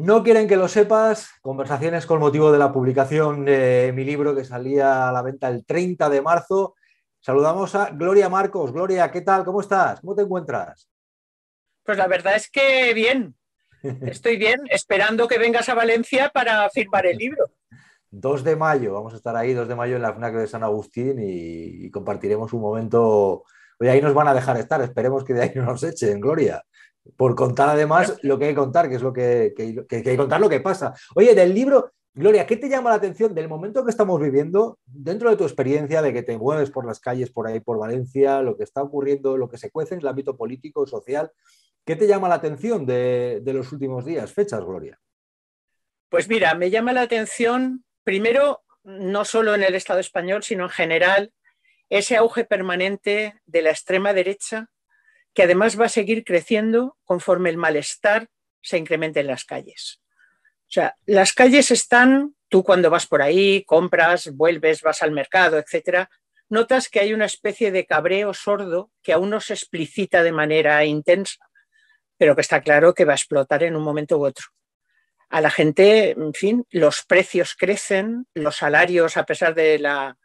No quieren que lo sepas, conversaciones con motivo de la publicación de mi libro que salía a la venta el 30 de marzo. Saludamos a Gloria Marcos. Gloria, ¿qué tal? ¿Cómo estás? ¿Cómo te encuentras? Pues la verdad es que bien. Estoy bien, esperando que vengas a Valencia para firmar el libro. 2 de mayo, vamos a estar ahí 2 de mayo en la FNAC de San Agustín y, compartiremos un momento. Oye, ahí nos van a dejar estar, esperemos que de ahí no nos echen, Gloria por contar además lo que hay que contar, que es lo que, hay que contar lo que pasa. Oye, del libro, Gloria, ¿qué te llama la atención del momento que estamos viviendo dentro de tu experiencia de que te mueves por las calles, por ahí, por Valencia, lo que está ocurriendo, lo que se cuece en el ámbito político, social? ¿Qué te llama la atención de, de los últimos días, fechas, Gloria? Pues mira, me llama la atención, primero, no solo en el Estado español, sino en general, ese auge permanente de la extrema derecha que además va a seguir creciendo conforme el malestar se incremente en las calles. O sea, las calles están, tú cuando vas por ahí, compras, vuelves, vas al mercado, etcétera, notas que hay una especie de cabreo sordo que aún no se explicita de manera intensa, pero que está claro que va a explotar en un momento u otro. A la gente, en fin, los precios crecen, los salarios, a pesar de la,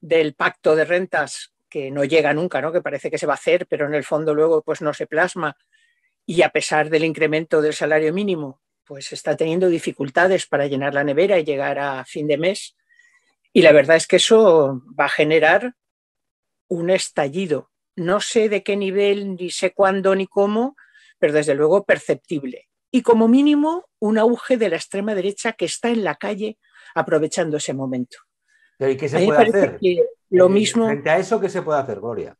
del pacto de rentas, que no llega nunca, ¿no? que parece que se va a hacer, pero en el fondo luego pues, no se plasma. Y a pesar del incremento del salario mínimo, pues está teniendo dificultades para llenar la nevera y llegar a fin de mes. Y la verdad es que eso va a generar un estallido. No sé de qué nivel, ni sé cuándo, ni cómo, pero desde luego perceptible. Y como mínimo, un auge de la extrema derecha que está en la calle aprovechando ese momento. ¿Y qué se puede hacer? Lo eh, mismo. Frente a eso, ¿qué se puede hacer, Gloria?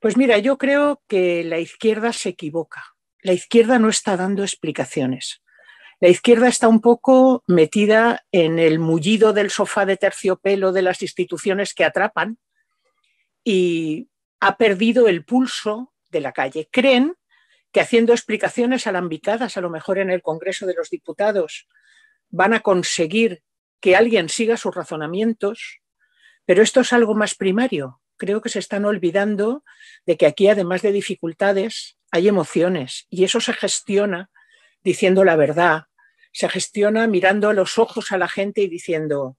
Pues mira, yo creo que la izquierda se equivoca. La izquierda no está dando explicaciones. La izquierda está un poco metida en el mullido del sofá de terciopelo de las instituciones que atrapan y ha perdido el pulso de la calle. Creen que haciendo explicaciones alambicadas, a lo mejor en el Congreso de los Diputados, van a conseguir que alguien siga sus razonamientos pero esto es algo más primario. Creo que se están olvidando de que aquí, además de dificultades, hay emociones y eso se gestiona diciendo la verdad, se gestiona mirando a los ojos a la gente y diciendo,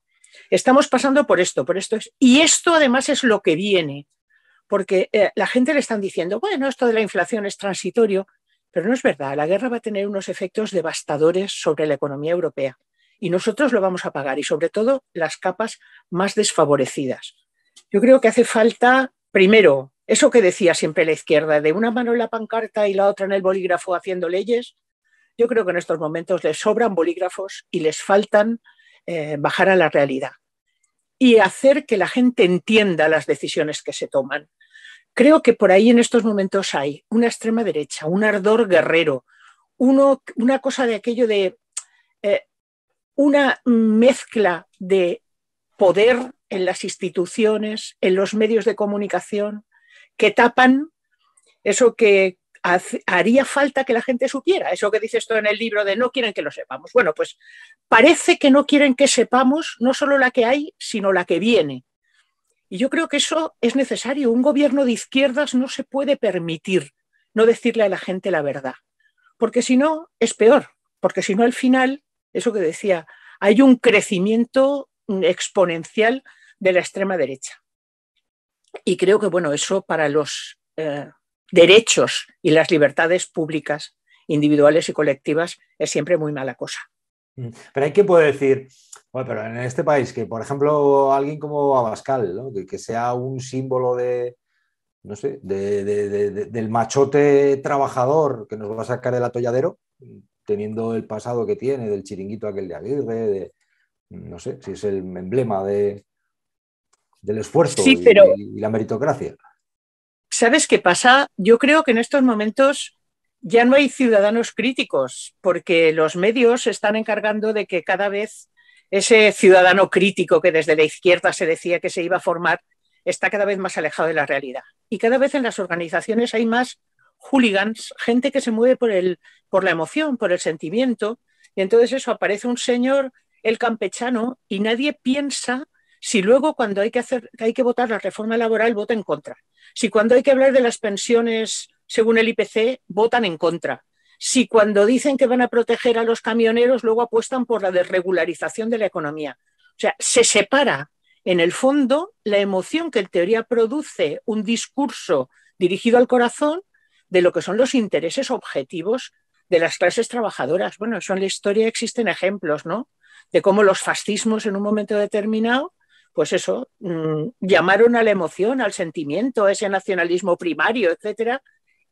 estamos pasando por esto, por esto Y esto además es lo que viene, porque eh, la gente le están diciendo, bueno, esto de la inflación es transitorio, pero no es verdad, la guerra va a tener unos efectos devastadores sobre la economía europea y nosotros lo vamos a pagar y sobre todo las capas más desfavorecidas. Yo creo que hace falta, primero, eso que decía siempre la izquierda, de una mano en la pancarta y la otra en el bolígrafo haciendo leyes, yo creo que en estos momentos les sobran bolígrafos y les faltan eh, bajar a la realidad y hacer que la gente entienda las decisiones que se toman. Creo que por ahí en estos momentos hay una extrema derecha, un ardor guerrero, uno, una cosa de aquello de una mezcla de poder en las instituciones, en los medios de comunicación, que tapan eso que haría falta que la gente supiera, eso que dice esto en el libro de no quieren que lo sepamos. Bueno, pues parece que no quieren que sepamos no solo la que hay, sino la que viene. Y yo creo que eso es necesario. Un gobierno de izquierdas no se puede permitir no decirle a la gente la verdad, porque si no, es peor, porque si no, al final eso que decía, hay un crecimiento exponencial de la extrema derecha. Y creo que, bueno, eso para los eh, derechos y las libertades públicas, individuales y colectivas, es siempre muy mala cosa. Mm. Pero hay que poder decir, bueno, pero en este país, que por ejemplo alguien como Abascal, que, sea un símbolo de, no sé, del machote trabajador que nos va a sacar del atolladero, teniendo el pasado que tiene, del chiringuito aquel de Aguirre, de, no sé, si es el emblema de, del esfuerzo y, y, la meritocracia. ¿Sabes qué pasa? Yo creo que en estos momentos ya no hay ciudadanos críticos, porque los medios se están encargando de que cada vez ese ciudadano crítico que desde la izquierda se decía que se iba a formar está cada vez más alejado de la realidad. Y cada vez en las organizaciones hay más hooligans, gente que se mueve por, el, por la emoción, por el sentimiento. Y entonces eso aparece un señor, el campechano, y nadie piensa si luego cuando hay que, hacer, hay que votar la reforma laboral vota en contra. Si cuando hay que hablar de las pensiones según el IPC votan en contra. Si cuando dicen que van a proteger a los camioneros luego apuestan por la desregularización de la economía. O sea, se separa en el fondo la emoción que en teoría produce un discurso dirigido al corazón de lo que son los intereses objetivos de las clases trabajadoras. Bueno, eso en la historia existen ejemplos, ¿no? De cómo los fascismos en un momento determinado, pues eso, mm, llamaron a la emoción, al sentimiento, a ese nacionalismo primario, etcétera,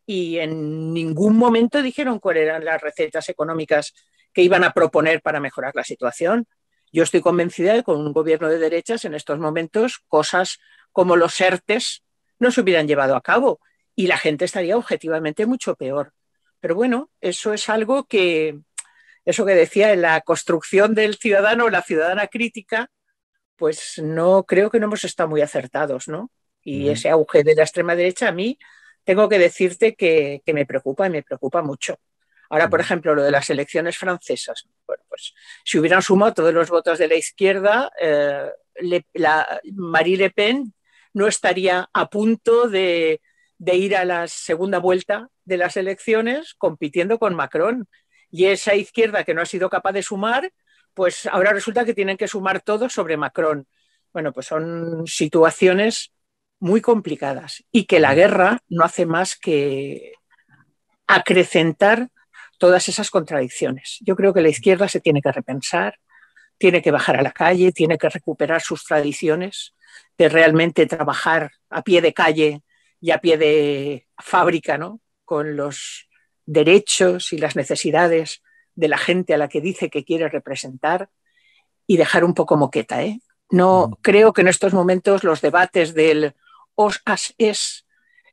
y en ningún momento dijeron cuáles eran las recetas económicas que iban a proponer para mejorar la situación. Yo estoy convencida de que con un gobierno de derechas en estos momentos cosas como los ERTES no se hubieran llevado a cabo y la gente estaría objetivamente mucho peor. Pero bueno, eso es algo que, eso que decía en la construcción del ciudadano, la ciudadana crítica, pues no creo que no hemos estado muy acertados, ¿no? Y ese auge de la extrema derecha a mí tengo que decirte que, me preocupa y me preocupa mucho. Ahora, por ejemplo, lo de las elecciones francesas. Bueno, pues si hubieran sumado todos los votos de la izquierda, eh, la, Marie Le Pen no estaría a punto de, de ir a la segunda vuelta de las elecciones compitiendo con Macron. Y esa izquierda que no ha sido capaz de sumar, pues ahora resulta que tienen que sumar todo sobre Macron. Bueno, pues son situaciones muy complicadas y que la guerra no hace más que acrecentar todas esas contradicciones. Yo creo que la izquierda se tiene que repensar, tiene que bajar a la calle, tiene que recuperar sus tradiciones de realmente trabajar a pie de calle y a pie de fábrica, ¿no? Con los derechos y las necesidades de la gente a la que dice que quiere representar y dejar un poco moqueta, ¿eh? No, mm. creo que en estos momentos los debates del os, es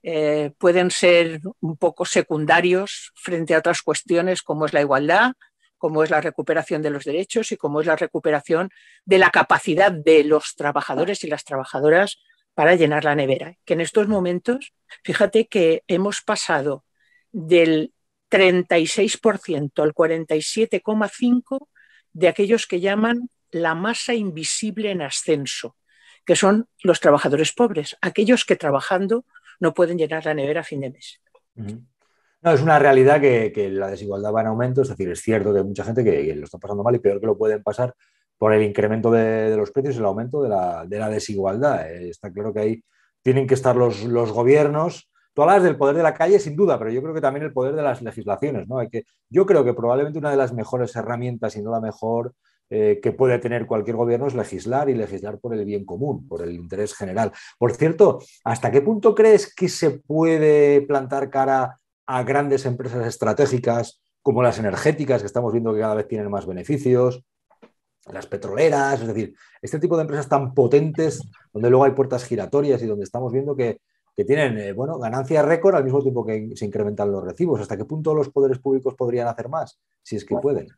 eh, pueden ser un poco secundarios frente a otras cuestiones como es la igualdad, como es la recuperación de los derechos y como es la recuperación de la capacidad de los trabajadores y las trabajadoras para llenar la nevera. Que en estos momentos, fíjate que hemos pasado del 36% al 47,5% de aquellos que llaman la masa invisible en ascenso, que son los trabajadores pobres, aquellos que trabajando no pueden llenar la nevera a fin de mes. No, es una realidad que, la desigualdad va en aumento, es decir, es cierto que hay mucha gente que, que lo está pasando mal y peor que lo pueden pasar, por el incremento de, los precios, y el aumento de la, desigualdad. ¿eh? está claro que ahí tienen que estar los, gobiernos. Tú hablas del poder de la calle, sin duda, pero yo creo que también el poder de las legislaciones. ¿no? Hay que, yo creo que probablemente una de las mejores herramientas, y no la mejor, eh, que puede tener cualquier gobierno es legislar y legislar por el bien común, por el interés general. Por cierto, ¿hasta qué punto crees que se puede plantar cara a grandes empresas estratégicas como las energéticas, que estamos viendo que cada vez tienen más beneficios, las petroleras, es decir, este tipo de empresas tan potentes donde luego hay puertas giratorias y donde estamos viendo que, tienen eh, bueno, ganancias récord al mismo tiempo que se incrementan los recibos. ¿Hasta qué punto los poderes públicos podrían hacer más, si es que pueden?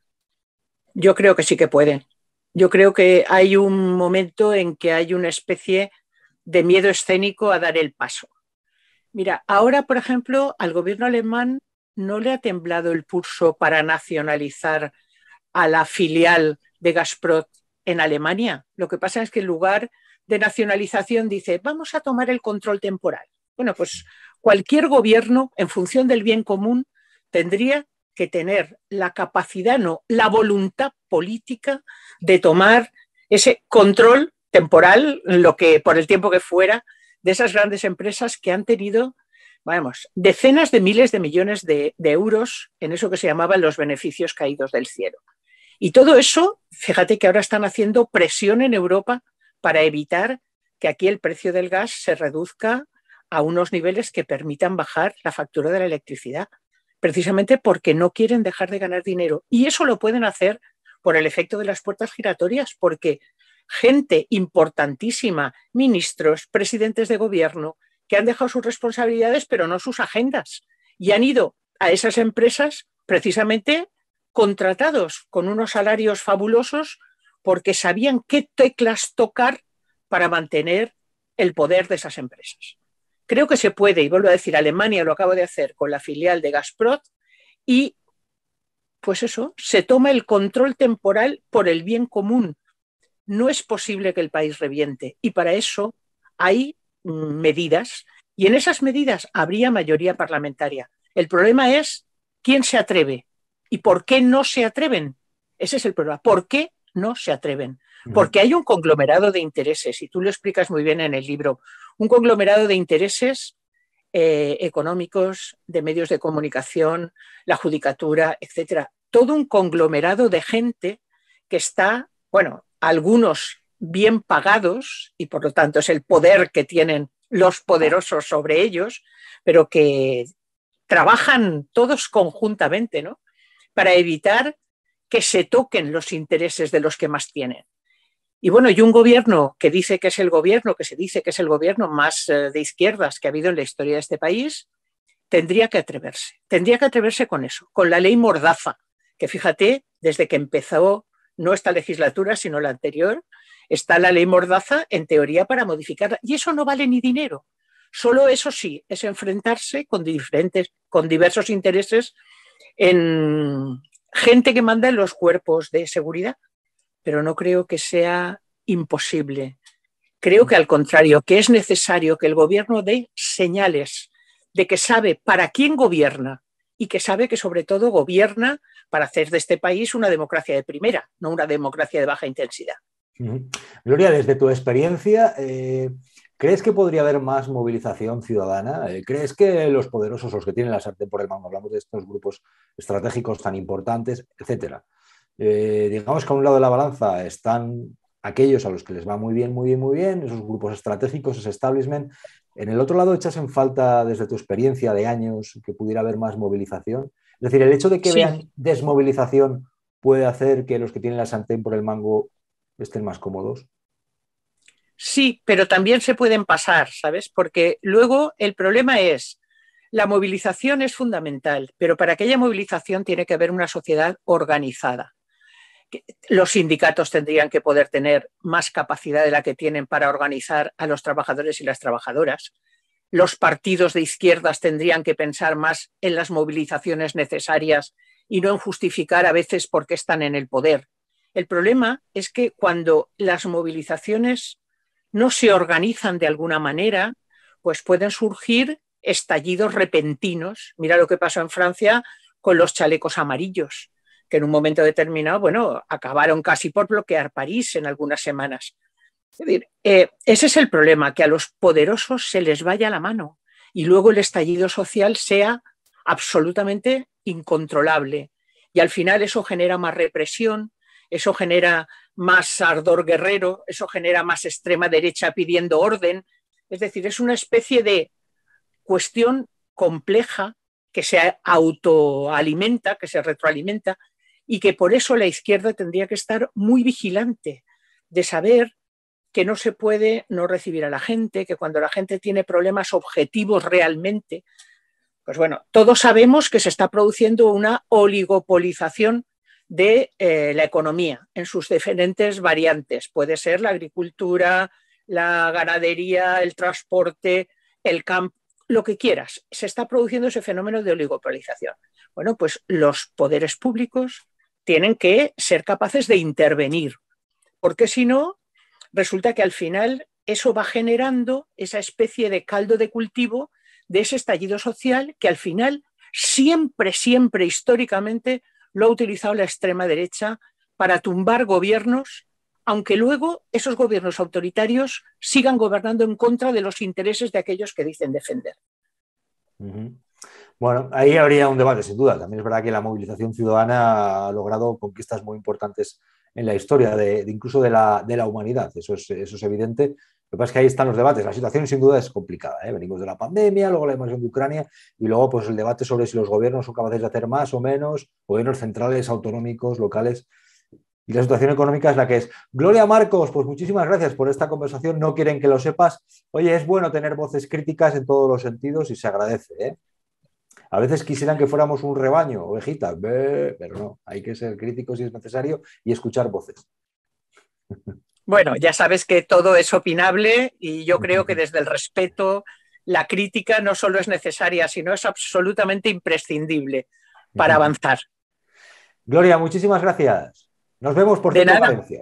Yo creo que sí que pueden. Yo creo que hay un momento en que hay una especie de miedo escénico a dar el paso. Mira, ahora, por ejemplo, al gobierno alemán no le ha temblado el pulso para nacionalizar a la filial de Gazprom en Alemania. Lo que pasa es que en lugar de nacionalización dice, vamos a tomar el control temporal. Bueno, pues cualquier gobierno, en función del bien común, tendría que tener la capacidad, no, la voluntad política de tomar ese control temporal, lo que por el tiempo que fuera, de esas grandes empresas que han tenido, vamos, decenas de miles de millones de euros en eso que se llamaban los beneficios caídos del cielo. Y todo eso, fíjate que ahora están haciendo presión en Europa para evitar que aquí el precio del gas se reduzca a unos niveles que permitan bajar la factura de la electricidad, precisamente porque no quieren dejar de ganar dinero. Y eso lo pueden hacer por el efecto de las puertas giratorias, porque gente importantísima, ministros, presidentes de gobierno, que han dejado sus responsabilidades pero no sus agendas y han ido a esas empresas precisamente contratados con unos salarios fabulosos porque sabían qué teclas tocar para mantener el poder de esas empresas. Creo que se puede, y vuelvo a decir, Alemania lo acabo de hacer con la filial de Gazprom y pues eso, se toma el control temporal por el bien común. No es posible que el país reviente y para eso hay medidas y en esas medidas habría mayoría parlamentaria. El problema es quién se atreve ¿Y por qué no se atreven? Ese es el problema. ¿Por qué no se atreven? Porque hay un conglomerado de intereses, y tú lo explicas muy bien en el libro, un conglomerado de intereses eh, económicos, de medios de comunicación, la judicatura, etcétera. Todo un conglomerado de gente que está, bueno, algunos bien pagados, y por lo tanto es el poder que tienen los poderosos sobre ellos, pero que trabajan todos conjuntamente, ¿no? para evitar que se toquen los intereses de los que más tienen. Y bueno, y un gobierno que dice que es el gobierno, que se dice que es el gobierno más eh, de izquierdas que ha habido en la historia de este país, tendría que atreverse, tendría que atreverse con eso, con la ley Mordaza, que fíjate, desde que empezó no esta legislatura, sino la anterior, está la ley Mordaza en teoría para modificarla. Y eso no vale ni dinero. Solo eso sí, es enfrentarse con, diferentes, con diversos intereses en gente que manda en los cuerpos de seguridad, pero no creo que sea imposible. Creo que al contrario, que es necesario que el gobierno dé señales de que sabe para quién gobierna y que sabe que sobre todo gobierna para hacer de este país una democracia de primera, no una democracia de baja intensidad. Gloria, desde tu experiencia, eh, ¿Crees que podría haber más movilización ciudadana? Eh, ¿Crees que los poderosos, los que tienen la sartén por el mango, hablamos de estos grupos estratégicos tan importantes, etcétera? Eh, digamos que a un lado de la balanza están aquellos a los que les va muy bien, muy bien, muy bien, esos grupos estratégicos, ese establishment. En el otro lado, echas en falta, desde tu experiencia de años, que pudiera haber más movilización. Es decir, el hecho de que vean desmovilización puede hacer que los que tienen la sartén por el mango estén más cómodos. Sí, pero también se pueden pasar, ¿sabes? Porque luego el problema es, la movilización es fundamental, pero para aquella movilización tiene que haber una sociedad organizada. Los sindicatos tendrían que poder tener más capacidad de la que tienen para organizar a los trabajadores y las trabajadoras. Los partidos de izquierdas tendrían que pensar más en las movilizaciones necesarias y no en justificar a veces por qué están en el poder. El problema es que cuando las movilizaciones no se organizan de alguna manera, pues pueden surgir estallidos repentinos. Mira lo que pasó en Francia con los chalecos amarillos, que en un momento determinado, bueno, acabaron casi por bloquear París en algunas semanas. Eh, ese es el problema, que a los poderosos se les vaya la mano y luego el estallido social sea absolutamente incontrolable. Y al final eso genera más represión, eso genera más ardor guerrero, eso genera más extrema derecha pidiendo orden. Es decir, es una especie de cuestión compleja que se autoalimenta, que se retroalimenta y que por eso la izquierda tendría que estar muy vigilante de saber que no se puede no recibir a la gente, que cuando la gente tiene problemas objetivos realmente, pues bueno, todos sabemos que se está produciendo una oligopolización de eh, la economía en sus diferentes variantes. Puede ser la agricultura, la ganadería, el transporte, el campo, lo que quieras. Se está produciendo ese fenómeno de oligopolización. Bueno, pues los poderes públicos tienen que ser capaces de intervenir, porque si no, resulta que al final eso va generando esa especie de caldo de cultivo de ese estallido social que al final siempre, siempre históricamente lo ha utilizado la extrema derecha para tumbar gobiernos, aunque luego esos gobiernos autoritarios sigan gobernando en contra de los intereses de aquellos que dicen defender. Bueno, ahí habría un debate, sin duda. También es verdad que la movilización ciudadana ha logrado conquistas muy importantes en la historia, de, incluso de la, humanidad. eso es evidente. Lo que pasa es que ahí están los debates. La situación sin duda es complicada. ¿eh? Venimos de la pandemia, luego la invasión de Ucrania y luego pues, el debate sobre si los gobiernos son capaces de hacer más o menos, gobiernos centrales, autonómicos, locales. Y la situación económica es la que es. Gloria Marcos, pues muchísimas gracias por esta conversación. No quieren que lo sepas. Oye, es bueno tener voces críticas en todos los sentidos y se agradece. ¿eh? A veces quisieran que fuéramos un rebaño, ovejitas, pero no, hay que ser críticos si es necesario y escuchar voces. Bueno, ya sabes que todo es opinable y yo creo que desde el respeto la crítica no solo es necesaria, sino es absolutamente imprescindible para avanzar. Gloria, muchísimas gracias. Nos vemos por de nada. Valencia,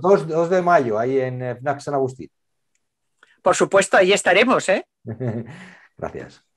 2, de mayo, ahí en FNAC eh, San Agustín. Por supuesto, ahí estaremos. ¿eh? gracias.